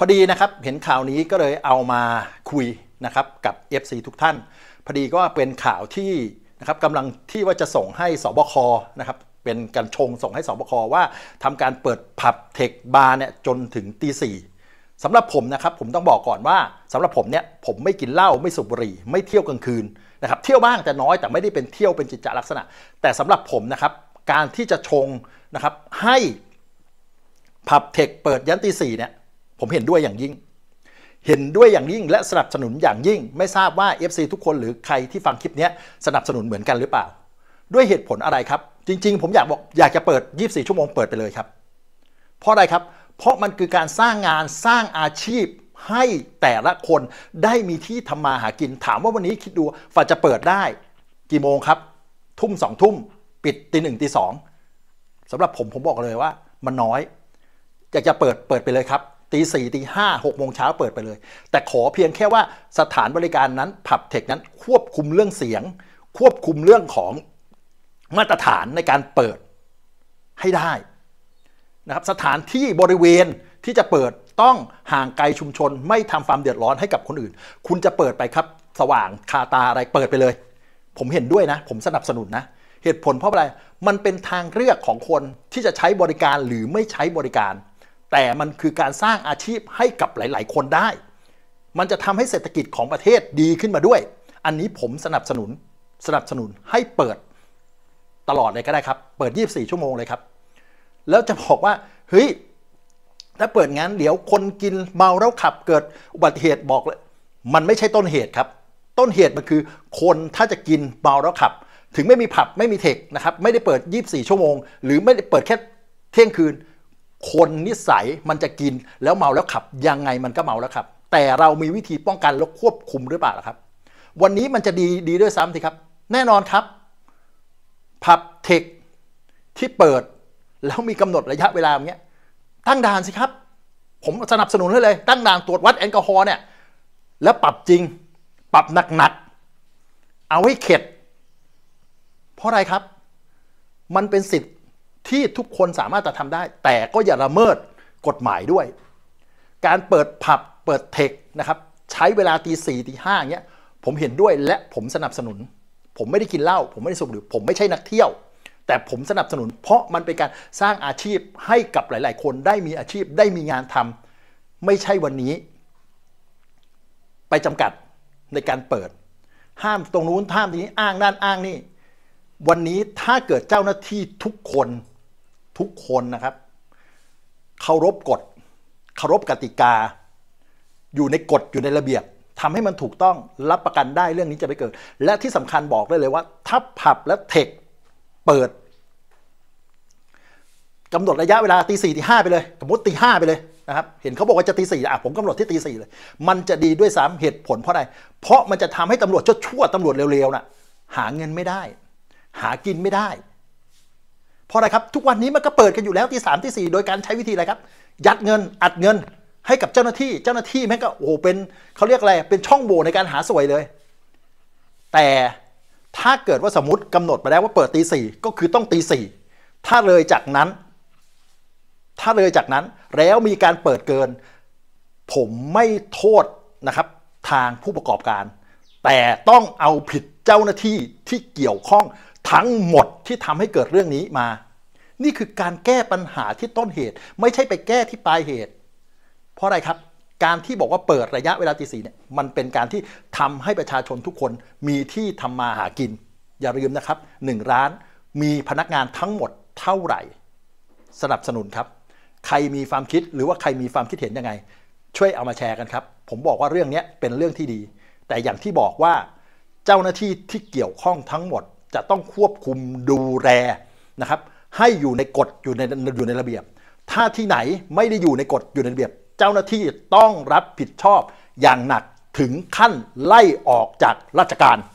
พอดีนะครับเห็นข่าวนี้ก็เลยเอามาคุยนะครับกับ FC ทุกท่านพอดีก็เป็นข่าวที่นะครับกำลังที่ว่าจะส่งให้สบคนะครับเป็นการชงส่งให้สบคว่าทำการเปิดผับเทคบาร์เนี่ยจนถึงตีสี่สำหรับผมนะครับผมต้องบอกก่อนว่าสำหรับผมเนี่ยผมไม่กินเหล้าไม่สูบบุหรี่ไม่เที่ยวกลางคืนนะครับเที่ยวบ้างแต่น้อยแต่ไม่ได้เป็นเที่ยวเป็นจิตจลักษณะ แต่สำหรับผมนะครับการที่จะชงนะครับให้ผับเทคเปิดยันตีสี่เนี่ยผมเห็นด้วยอย่างยิ่ง เห็นด้วยอย่างยิ่งและสนับสนุนอย่างยิ่ง ไม่ทราบว่า FC ทุกคน หรือใครที่ฟังคลิปนี้สนับสนุนเหมือนกันหรือเปล่า ด้วยเหตุผลอะไรครับ จริง ๆผมอยากบอกอยากจะเปิด 24ชั่วโมงเปิดไปเลยครับ เพราะอะไรครับ เพราะมันคือการสร้างงานสร้างอาชีพให้แต่ละคนได้มีที่ทำมาหากิน ถามว่าวันนี้คิดดูฝ่าจะเปิดได้กี่โมงครับ ทุ่มสองทุ่มปิดตีหนึ่งตีสองสำหรับผมผมบอกเลยว่า มันน้อยอยากจะเปิดเปิดไปเลยครับตีสี่ตีห้าหกโมงเช้าเปิดไปเลย แต่ขอเพียงแค่ว่าสถานบริการนั้น ผับเทคนั้น ควบคุมเรื่องเสียง ควบคุมเรื่องของมาตรฐานในการเปิดให้ได้นะครับสถานที่บริเวณที่จะเปิดต้องห่างไกลชุมชน ไม่ทำความเดือดร้อนให้กับคนอื่น คุณจะเปิดไปครับ สว่างคาตาอะไรเปิดไปเลย ผมเห็นด้วยนะ ผมสนับสนุนนะ เหตุผลเพราะอะไรมันเป็นทางเลือกของคนที่จะใช้บริการหรือไม่ใช้บริการแต่มันคือการสร้างอาชีพให้กับหลาย ๆ คนได้ มันจะทำให้เศรษฐกิจของประเทศดีขึ้นมาด้วย อันนี้ผมสนับสนุน สนับสนุนให้เปิดตลอดเลยก็ได้ครับ เปิด 24 ชั่วโมงเลยครับ แล้วจะบอกว่า เฮ้ย ถ้าเปิดงั้นเดี๋ยวคนกินเมาแล้วขับ เกิดอุบัติเหตุบอกเลย มันไม่ใช่ต้นเหตุครับ ต้นเหตุมันคือคนถ้าจะกินเมาแล้วขับ ถึงไม่มีผับไม่มีเทคนะครับ ไม่ได้เปิด 24 ชั่วโมง หรือไม่ได้เปิดแค่เที่ยงคืนคนนิสัยมันจะกินแล้วเมาแล้วขับ ยังไงมันก็เมาแล้วขับ แต่เรามีวิธีป้องกันและควบคุมหรือเปล่าครับ วันนี้มันจะดีดีด้วยซ้ำสิครับ แน่นอนครับผับเทคที่เปิดแล้วมี กำหนดระยะเวลาอย่างเงี้ยตั้งด่านสิครับ ผมสนับสนุนให้เลย ตั้งด่านตรวจวัดแอลกอฮอล์เนี่ยแล้วปรับจริงปรับหนักๆเอาให้เข็ด เพราะอะไรครับมันเป็นสิทธิที่ทุกคนสามารถจะทำได้ แต่ก็อย่าละเมิดกฎหมายด้วย การเปิดผับเปิดเทคนะครับใช้เวลาตีสี่ตีห้าเงี้ยผมเห็นด้วยและผมสนับสนุน ผมไม่ได้กินเหล้า ผมไม่ได้สูบหรือ ผมไม่ใช่นักเที่ยว แต่ผมสนับสนุน เพราะมันเป็นการสร้างอาชีพให้กับหลาย ๆ คนได้มีอาชีพได้มีงานทำ ไม่ใช่วันนี้ ไปจำกัดในการเปิดห้ามตรงนู้นห้ามตรงนี้อ้างนั่นอ้างนี่วันนี้ถ้าเกิดเจ้าหน้าที่ทุกคนทุกคนนะครับ เคารพกฎเคารพกติกา อยู่ในกฎอยู่ในระเบียบ ทำให้มันถูกต้องรับประกันได้เรื่องนี้จะไม่เกิด และที่สำคัญบอกได้เลยว่า ถ้าผับและเทคเปิดกำหนดระยะเวลาตีสี่ตีห้าไปเลยสมมติตีห้าไปเลยนะครับเห็นเขาบอกว่าจะตีสี่อ่ะผมกำหนดที่ตีสี่เลย มันจะดีด้วยสามเหตุผลเพราะอะไร เพราะมันจะทำให้ตำรวจชั่วชั่วตำรวจเร็วๆนะ่ะหาเงินไม่ได้ หากินไม่ได้พราะอะไรครับ ทุกวันนี้มันก็เปิดกันอยู่แล้วที่สามที่สี่โดยการใช้วิธีอะไรครับยัดเงินอัดเงินให้กับเจ้าหน้าที่เจ้าหน้าที่แม่งก็โอ้โหเป็นเขาเรียกอะไรเป็นช่องโหว่ในการหาสวยเลย แต่ถ้าเกิดว่าสมมติกำหนดมาแล้วว่าเปิดตีสี่ก็คือต้องตีสี่ถ้าเลยจากนั้น ถ้าเลยจากนั้นแล้วมีการเปิดเกิน ผมไม่โทษนะครับทางผู้ประกอบการ แต่ต้องเอาผิดเจ้าหน้าที่ที่เกี่ยวข้องทั้งหมดที่ทำให้เกิดเรื่องนี้มา นี่คือการแก้ปัญหาที่ต้นเหตุ ไม่ใช่ไปแก้ที่ปลายเหตุ เพราะอะไรครับ การที่บอกว่าเปิดระยะเวลาตีสี่เนี่ย มันเป็นการที่ทำให้ประชาชนทุกคนมีที่ทำมาหากิน อย่าลืมนะครับหนึ่งร้านมีพนักงานทั้งหมดเท่าไหร่ สนับสนุนครับ ใครมีความคิดหรือว่าใครมีความคิดเห็นยังไง ช่วยเอามาแชร์กันครับ ผมบอกว่าเรื่องนี้เป็นเรื่องที่ดี แต่อย่างที่บอกว่าเจ้าหน้าที่ที่เกี่ยวข้องทั้งหมดจะต้องควบคุมดูแลนะครับให้อยู่ในกฎอยู่ในอยู่ในระเบียบ ถ้าที่ไหนไม่ได้อยู่ในกฎอยู่ในระเบียบ เจ้าหน้าที่ต้องรับผิดชอบอย่างหนักถึงขั้นไล่ออกจากราชการ